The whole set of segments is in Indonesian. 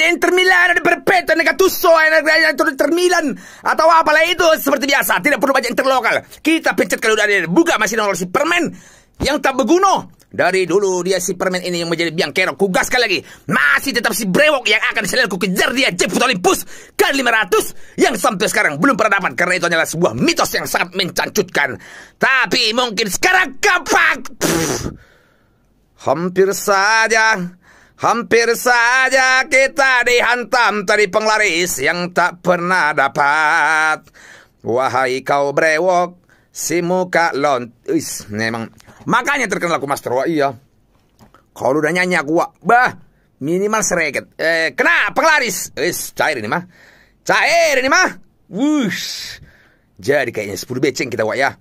di Inter Milan ada Perpetua Negatuso Inter Milan atau apalah itu seperti biasa tidak perlu baca lokal kita pencet kalau udah ada buka masih nongol si permen yang tak berguna dari dulu dia si permen ini yang menjadi biang kerok kugas sekali lagi masih tetap si brewok yang akan selalu ku kejar dia jemput Olympus kan 500 yang sampai sekarang belum pernah dapat karena itu adalah sebuah mitos yang sangat mencancutkan tapi mungkin sekarang kapak hampir saja Hampir saja kita dihantam dari penglaris yang tak pernah dapat. Wahai kau brewok, si muka lon. Is, memang. Makanya terkenal aku master. Wah, iya. Kau udah nyanyi aku, wah. Bah, minimal sereket. Eh, kena penglaris. Is, cair ini mah. Cair ini mah. Wush. Jadi kayaknya 10 beceng kita, wah ya.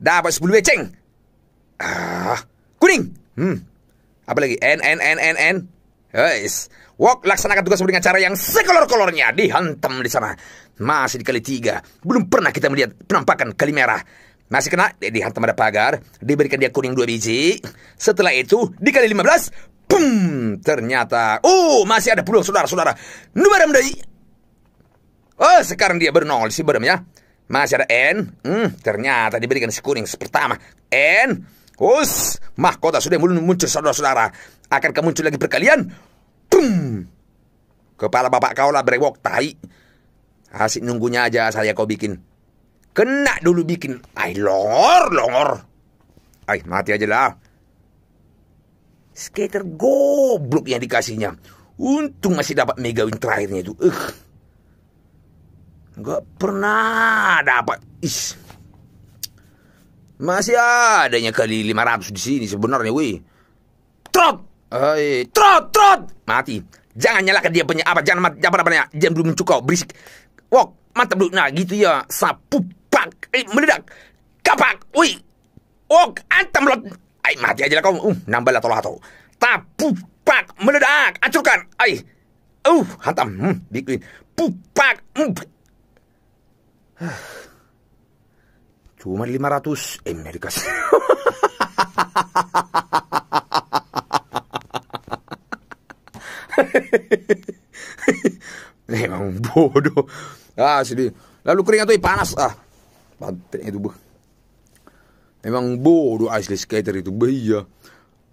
Dapat 10 beceng. Ah, kuning. Hmm. apa lagi N, N, N, N, N. Guys, Wok laksanakan tugas dengan cara yang sekolor-kolornya. Dihantam di sana. Masih dikali tiga. Belum pernah kita melihat penampakan kali merah. Masih kena, dihantam pada pagar. Diberikan dia kuning dua biji. Setelah itu, dikali lima belas. Pum! Ternyata, oh masih ada peluang saudara-saudara. Nubaram dari. Oh, sekarang dia bernol si Badam ya. Masih ada N. Hmm, ternyata diberikan si kuning pertama. N. Us, mahkota sudah muncul saudara-saudara. Akan muncul lagi perkalian. Tum! Kepala bapak kau lah berewok tai. Asik nunggunya aja saya kau bikin. Kena dulu bikin. Ay, longor, longor. Ay, mati aja lah. Skater goblok yang dikasihnya. Untung masih dapat mega win terakhirnya itu. Uh. Gak pernah dapat. Ish. Masih adanya kali 500 di sini sebenarnya, wih. Trot! Hai, trot, trot! Mati. Jangan nyalakan dia punya apa, jangan mati, apa namanya. jangan belum mencukau, berisik. Wok, mantap dulu. Nah, gitu ya. Sapu, pak, eh, meledak. Kapak, wih. Wok, antam lot. Ay, mati aja lah kau. Uh, nambah lah tolong atau. Tapu, pak, meledak. Acurkan, Ay. Uh, hantam. Hmm, bikin. Pupak. Hmm. Cuman 500 M dikasih. Eh, Emang bodoh. Ah, sedih. Lalu kering itu e panas ah. Pantai itu, bah. Emang bodoh asli skater itu, bah iya.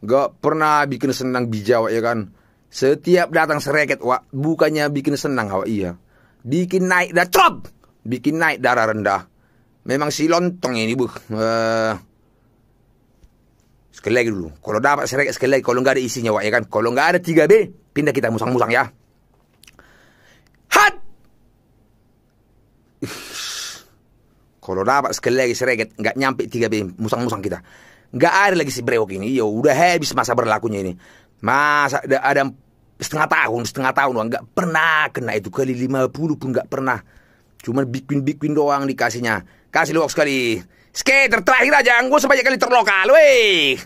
Gak pernah bikin senang bijawa ya kan. Setiap datang sereket, wak, bukannya bikin senang, awak iya. Bikin naik dah, cop! Bikin naik darah rendah memang si lontong ini bu. Uh, eh, sekali lagi dulu. Kalau dapat serek sekali lagi. Kalau nggak ada isinya wak ya kan. Kalau nggak ada tiga b pindah kita musang-musang ya. Hat! Kalau dapat sekali lagi serek. nggak nyampe tiga b musang-musang kita. Nggak ada lagi si brewok ini. Ya udah habis masa berlakunya ini. Masa ada, ada setengah tahun, setengah tahun doang. Nggak pernah kena itu. Kali lima puluh pun nggak pernah. Cuma bikin-bikin doang dikasihnya. Kasih luak sekali. Skater terakhir aja, gue sebanyak kali terlokal, weh.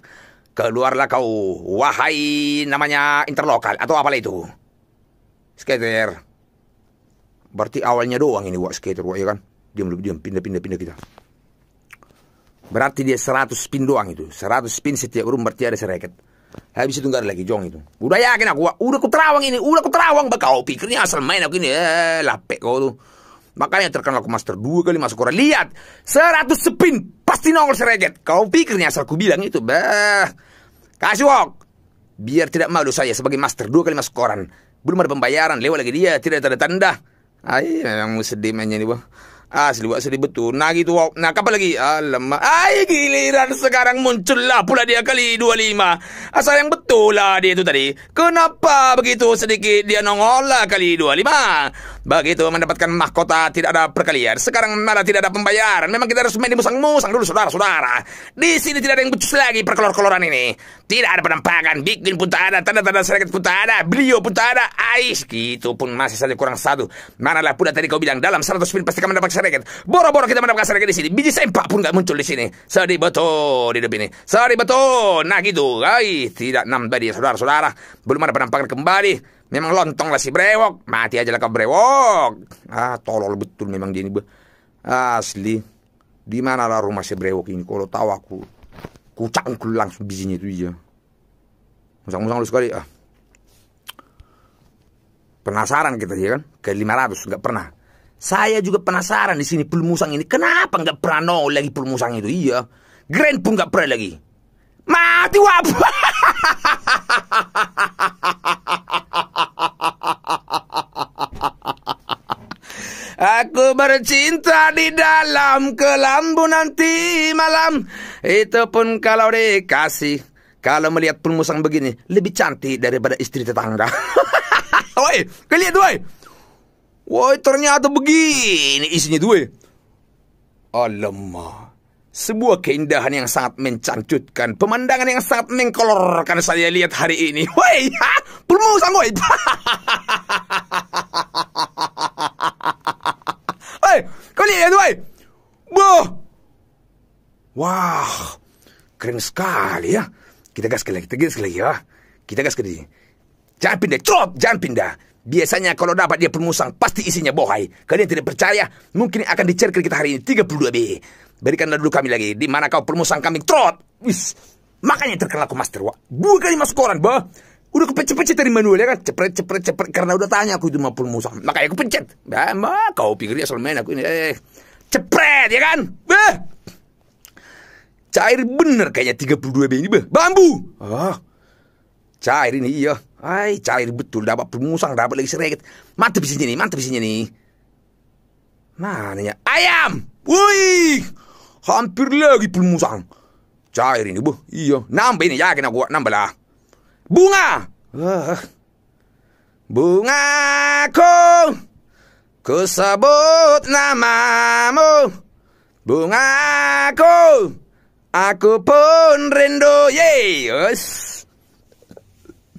Keluarlah kau, wahai namanya interlokal, atau apalah itu. Skater. Berarti awalnya doang ini, wah skater, wak, ya kan? Diam lebih diam, pindah, pindah, pindah kita. Berarti dia 100 spin doang itu. 100 spin setiap room berarti ada sereket. Habis itu nggak ada lagi jong itu. Udah yakin aku, wak. udah ku terawang ini, udah ku terawang. Kau pikirnya asal main aku ini, eh, lapek kau tuh. Makanya terkenal ke master dua kali masuk koran. Lihat, seratus spin pasti nongol sereget. Kau pikirnya asal ku bilang itu, bah. Kasih wok. Biar tidak malu saya sebagai master dua kali masuk koran. Belum ada pembayaran, lewat lagi dia, tidak ada tanda. Ay, memang sedih mainnya nih, bah. Asli buat sedih betul. Nah gitu wok. Nah kapan lagi? Alamak. Ay giliran sekarang muncullah pula dia kali dua lima. Asal yang betul lah dia itu tadi. Kenapa begitu sedikit dia nongol lah kali lima? Begitu mendapatkan mahkota tidak ada perkalian. Sekarang malah tidak ada pembayaran. Memang kita harus main di musang-musang dulu, saudara-saudara. Di sini tidak ada yang becus lagi perkelor keloran ini. Tidak ada penampakan. Bikin pun tak ada. Tanda-tanda sedikit pun tak ada. Beliau pun tak ada. Ais. Gitu pun masih saja kurang satu. Manalah pula tadi kau bilang dalam 100 mil pasti kau mendapat sedikit. Boro-boro kita mendapatkan sedikit di sini. Biji sempak pun gak muncul di sini. Sorry betul di depan ini. Sedih betul. Nah gitu. Ais. Tidak enam tadi, saudara-saudara. Belum ada penampakan kembali. Memang lontong lah si brewok. Mati aja lah kau brewok. Ah, tolol betul memang dia ini. Asli. Di mana lah rumah si brewok ini? Kalau tahu aku, kucak aku langsung bijinya itu aja. Musang-musang lu sekali. Ah. Penasaran kita ya kan? Ke 500 nggak pernah. Saya juga penasaran di sini pulmusang ini. Kenapa nggak pernah nol lagi pulmusang itu? Iya. Grand pun nggak pernah lagi. Mati wap. Aku bercinta di dalam kelambu nanti malam. Itu pun kalau dikasih. Kalau melihat permusang begini, lebih cantik daripada istri tetangga. woi, kalian woi. Woi, ternyata begini isinya duit. Alamak. Sebuah keindahan yang sangat mencancutkan. Pemandangan yang sangat mengkolorkan saya lihat hari ini. Woi, permusang woi. Keren sekali ya. Kita gas lagi, kita gas lagi ya. Kita gas lagi. Jangan pindah, cop, jangan pindah. Biasanya kalau dapat dia permusang, pasti isinya bohai. Kalian tidak percaya, mungkin akan dicerkel kita hari ini 32B. Berikanlah dulu kami lagi, di mana kau permusang kami, trot. Wis, makanya terkenal aku master, wak. Bukan kali masuk koran, bah. Udah kepecet pencet dari manual ya kan, Cepret, cepet cepret. karena udah tanya aku itu mau permusang. Makanya aku pencet. Bah, kau pikir dia aku ini, eh. Cepret, ya kan? Bah, Cair bener kayaknya 32 B ini, bah. Bambu. Ah. Cair ini iya. Hai, cair betul dapat permusang, dapat lagi sereket. Mantep isinya nih, mantep isinya nih. Mana ya? Ayam. Woi. Hampir lagi permusang. Cair ini, bu. Iya, nambah ini kena gua nambah lah. Bunga. Ah. Bunga kau ku sebut namamu bungaku Aku pun rindu. Yes.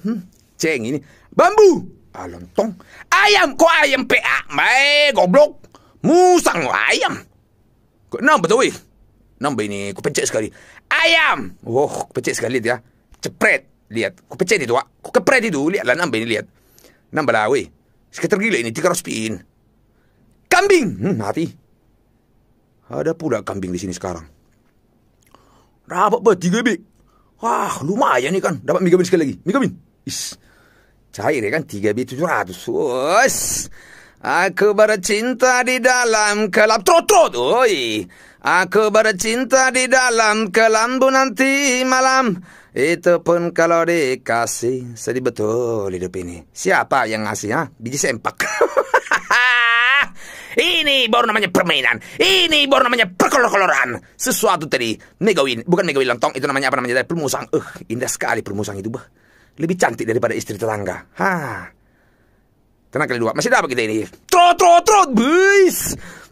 Hmm, ceng ini. Bambu. Alontong. Ayam. Kok ayam PA? Mai goblok. Musang ayam. Kok nampak tu weh? Nampak ini. Ku pencet sekali. Ayam. Oh, pencet sekali dia. Ya. Cepret. Lihat. Ku pencet itu, wak. Ku kepret itu. Lihatlah nampak ini, lihat. lah weh. Sekitar gila ini. Tiga pin. Kambing. Hmm, mati. Ada pula kambing di sini sekarang. Dapat apa? Tiga bit. Wah, lumayan ni kan. Dapat mega bin sekali lagi. Mega bin. Ish. Cair ya kan? Tiga bit tujuh ratus. Wos. Aku bercinta di dalam kelam. Trot, trot. Oi. Aku bercinta di dalam kelam bu nanti malam. Itu pun kalau dikasih. Sedih betul hidup ini. Siapa yang ngasih, ha? Biji sempak. Ini baru namanya permainan. Ini baru namanya perkolor-koloran. Sesuatu tadi. Megawin. Bukan megawin lontong. Itu namanya apa namanya tadi? Permusang. Eh, uh, indah sekali permusang itu, bah. Lebih cantik daripada istri tetangga. Ha. Tenang kali dua. Masih dapat kita ini. Trot, trot, trot. Buis.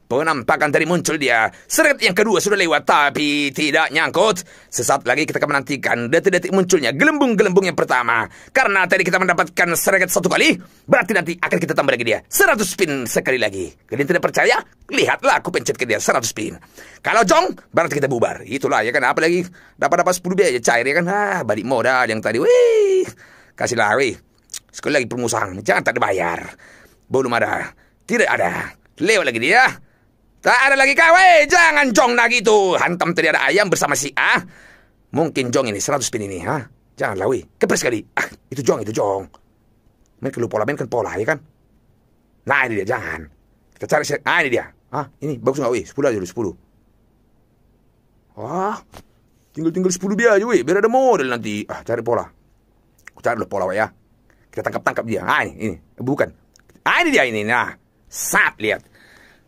Penampakan tadi muncul dia. Seret yang kedua sudah lewat tapi tidak nyangkut. Sesaat lagi kita akan menantikan detik-detik munculnya gelembung-gelembung yang pertama. Karena tadi kita mendapatkan seret satu kali, berarti nanti akan kita tambah lagi dia. seratus pin sekali lagi. Kalian tidak percaya? Lihatlah aku pencet ke dia seratus pin. Kalau jong, berarti kita bubar. Itulah ya kan apalagi dapat-dapat 10 biaya cair ya kan. Ah, balik modal yang tadi. Wih. Kasihlah wih. Sekali lagi permusuhan, jangan tak dibayar. Belum ada. Tidak ada. Lewat lagi dia. Tak ada lagi kawe, Jangan jong lagi itu. Hantam tadi ada ayam bersama si A. Mungkin jong ini, 100 pin ini, ha? jangan lawi. Kepres kali. Ah, itu jong, itu jong. Main ke pola, main kan pola, ya kan? Nah, ini dia, jangan. Kita cari, ah, ini dia. Ah, ini, bagus nggak, weh? sepuluh aja dulu, sepuluh. Wah, tinggal-tinggal 10 dia aja, weh. Biar ada model nanti. Ah, cari pola. Kita cari dulu pola, weh, ya. Kita tangkap-tangkap dia. Ah, ini, ini. Eh, bukan. Ah, ini dia, ini. Nah, sat, lihat.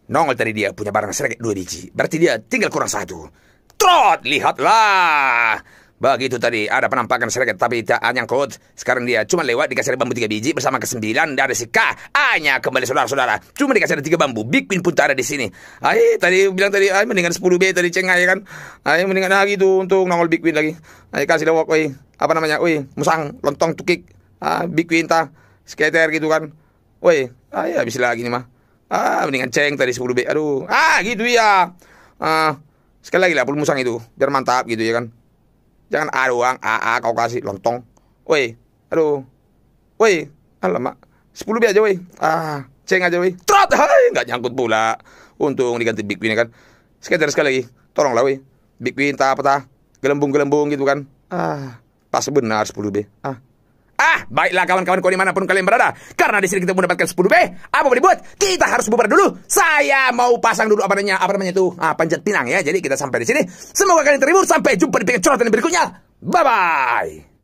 Nongol tadi dia punya barang seragam dua biji. Berarti dia tinggal kurang satu. Trot, lihatlah. Begitu tadi ada penampakan seragam tapi tak nyangkut. Sekarang dia cuma lewat dikasih ada bambu tiga biji bersama ke sembilan ada si K. Hanya kembali saudara-saudara. Cuma dikasih ada tiga bambu. Big Queen pun tak ada di sini. Ay, tadi bilang tadi, ay mendingan sepuluh B tadi cengah ya kan. Ay mendingan lagi tuh untuk nongol Big Queen lagi. Ay kasih lewat, oi. Apa namanya, oi. Musang, lontong, tukik. Ah, Big Queen tak. Skater gitu kan. Woi, ay habis lagi nih mah. Ah, mendingan ceng tadi 10B. Aduh. Ah, gitu ya. Ah, sekali lagi lah pul musang itu. Biar mantap gitu ya kan. Jangan A ah, doang, A, ah, A ah, kau kasih lontong. Woi, aduh. Woi, alamak. 10B aja woi. Ah, ceng aja woi. Trot, hai, enggak nyangkut pula. Untung diganti Big Queen ya kan. Sekali Sekedar sekali lagi, tolonglah woi. Big Queen tak apa tak. Gelembung-gelembung gitu kan. Ah, pas benar 10B. Ah, Ah, baiklah kawan-kawan kau dimanapun kalian berada. Karena di sini kita mendapatkan 10B. Apa boleh buat? Kita harus bubar dulu. Saya mau pasang dulu apa namanya, apa namanya itu, ah, panjat pinang ya. Jadi kita sampai di sini. Semoga kalian terhibur. Sampai jumpa di video curhatan berikutnya. Bye-bye.